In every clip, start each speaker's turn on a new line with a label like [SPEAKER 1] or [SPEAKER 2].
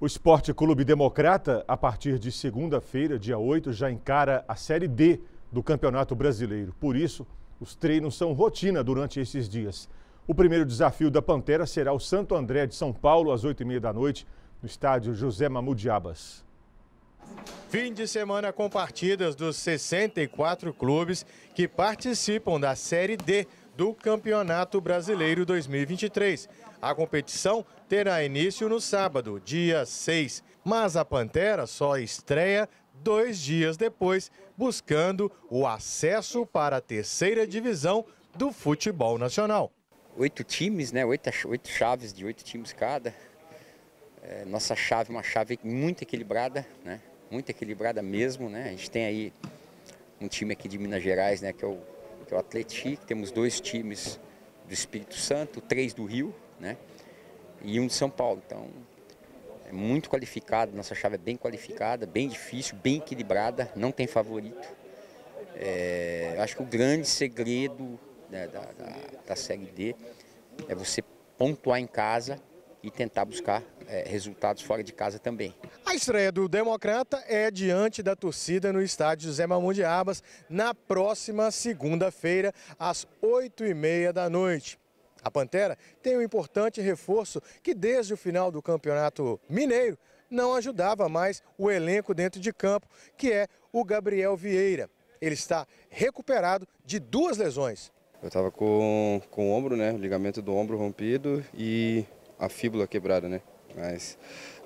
[SPEAKER 1] O Esporte Clube Democrata, a partir de segunda-feira, dia 8, já encara a Série D do Campeonato Brasileiro. Por isso, os treinos são rotina durante esses dias. O primeiro desafio da Pantera será o Santo André de São Paulo, às 8h30 da noite, no estádio José Mamudiabas.
[SPEAKER 2] Fim de semana com partidas dos 64 clubes que participam da Série D do Campeonato Brasileiro 2023. A competição terá início no sábado, dia 6, mas a Pantera só estreia dois dias depois, buscando o acesso para a terceira divisão do futebol
[SPEAKER 3] nacional. Oito times, né? Oito, oito chaves de oito times cada. É, nossa chave, uma chave muito equilibrada, né? Muito equilibrada mesmo, né? A gente tem aí um time aqui de Minas Gerais, né? Que é o que é o Atlético, temos dois times do Espírito Santo, três do Rio, né? E um de São Paulo. Então, é muito qualificado, nossa chave é bem qualificada, bem difícil, bem equilibrada, não tem favorito. É, acho que o grande segredo né, da, da, da Série D é você pontuar em casa e tentar buscar é, resultados fora de casa também.
[SPEAKER 2] A estreia do Democrata é diante da torcida no estádio José Mamão de Abas na próxima segunda-feira, às 8h30 da noite. A Pantera tem um importante reforço que desde o final do Campeonato Mineiro não ajudava mais o elenco dentro de campo, que é o Gabriel Vieira. Ele está recuperado de duas lesões.
[SPEAKER 3] Eu estava com, com o ombro, né? O ligamento do ombro rompido e a fíbula quebrada, né? Mas,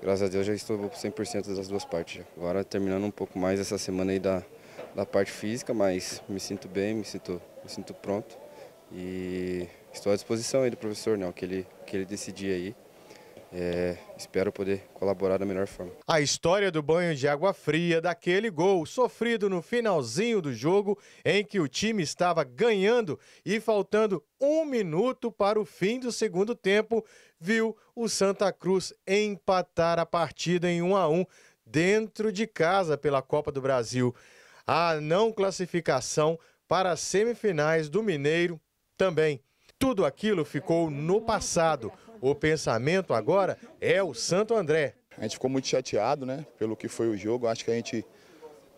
[SPEAKER 3] graças a Deus, já estou 100% das duas partes. Agora, terminando um pouco mais essa semana aí da, da parte física, mas me sinto bem, me sinto, me sinto pronto. E estou à disposição aí do professor, né? O que ele, que ele decidir aí. É, espero poder colaborar da melhor forma.
[SPEAKER 2] A história do banho de água fria, daquele gol sofrido no finalzinho do jogo, em que o time estava ganhando e faltando um minuto para o fim do segundo tempo, viu o Santa Cruz empatar a partida em 1 a 1 dentro de casa pela Copa do Brasil. A não classificação para as semifinais do Mineiro também tudo aquilo ficou no passado. O pensamento agora é o Santo André. A gente ficou muito chateado, né, pelo que foi o jogo. Acho que a gente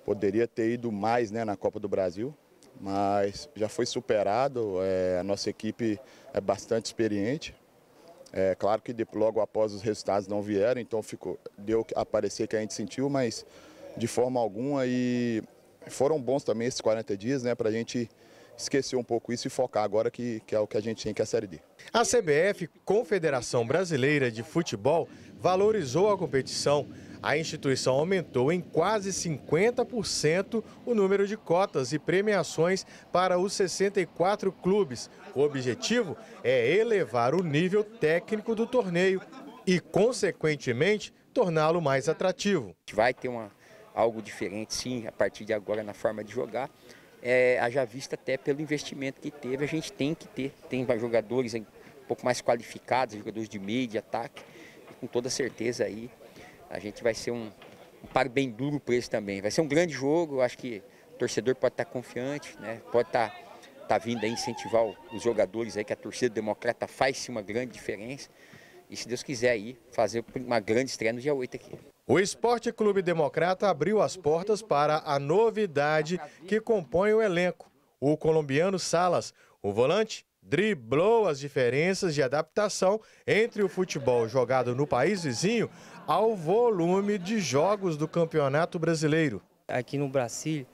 [SPEAKER 2] poderia ter ido mais, né, na Copa do Brasil, mas já foi superado. É, a nossa equipe é bastante experiente. É claro que logo após os resultados não vieram, então ficou deu a parecer que a gente sentiu, mas de forma alguma e foram bons também esses 40 dias, né, para a gente esquecer um pouco isso e focar agora que, que é o que a gente tem, que é a Série D. A CBF, Confederação Brasileira de Futebol, valorizou a competição. A instituição aumentou em quase 50% o número de cotas e premiações para os 64 clubes. O objetivo é elevar o nível técnico do torneio e, consequentemente,
[SPEAKER 3] torná-lo mais atrativo. Vai ter uma, algo diferente, sim, a partir de agora na forma de jogar, é, haja vista até pelo investimento que teve, a gente tem que ter. Tem jogadores um pouco mais qualificados, jogadores de meio, de ataque, e com toda certeza aí a gente vai ser um, um par bem duro para esse também. Vai ser um grande jogo, acho que o torcedor pode estar confiante, né? pode estar, estar tá vindo a incentivar os jogadores aí, que a torcida democrata faz se uma grande diferença. E se Deus quiser aí, fazer uma grande estreia no dia 8 aqui.
[SPEAKER 2] O Esporte Clube Democrata abriu as portas para a novidade que compõe o elenco. O colombiano Salas, o volante, driblou as diferenças de adaptação entre o futebol jogado no país vizinho
[SPEAKER 3] ao volume de jogos do Campeonato Brasileiro. Aqui no Brasil,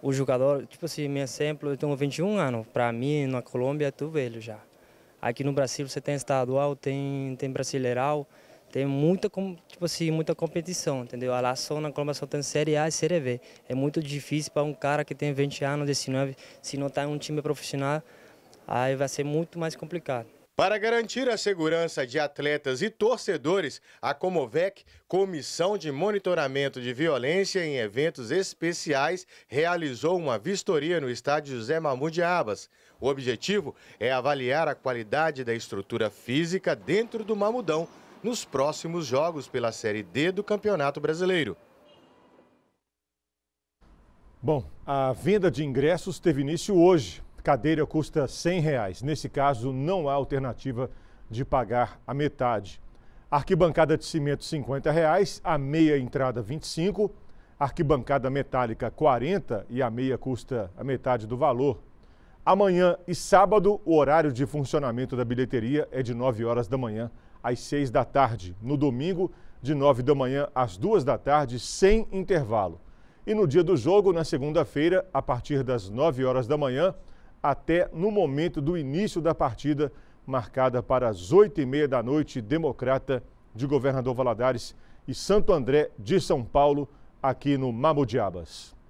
[SPEAKER 3] o jogador, tipo assim, meu exemplo, eu tenho 21 anos, para mim na Colômbia é tudo velho já. Aqui no Brasil você tem estadual, tem, tem brasileiral, tem muita, tipo assim, muita competição, entendeu? A lação na Colombação tem Série A e Série B. É muito difícil para um cara que tem 20 anos, 19, se não está em um time profissional, aí vai ser muito mais complicado.
[SPEAKER 2] Para garantir a segurança de atletas e torcedores, a Comovec, Comissão de Monitoramento de Violência em Eventos Especiais, realizou uma vistoria no estádio José Mamud Abas. O objetivo é avaliar a qualidade da estrutura física dentro do mamudão nos próximos jogos pela Série D do Campeonato Brasileiro.
[SPEAKER 1] Bom, a venda de ingressos teve início hoje. Cadeira custa R$ 100. Reais. Nesse caso, não há alternativa de pagar a metade. Arquibancada de cimento R$ 50, reais, a meia entrada R$ 25, arquibancada metálica R$ 40 e a meia custa a metade do valor. Amanhã e sábado, o horário de funcionamento da bilheteria é de 9 horas da manhã às 6 da tarde. No domingo, de 9 da manhã às 2 da tarde, sem intervalo. E no dia do jogo, na segunda-feira, a partir das 9 horas da manhã, até no momento do início da partida, marcada para as 8 e meia da noite, Democrata de Governador Valadares e Santo André de São Paulo, aqui no Mamudiabas.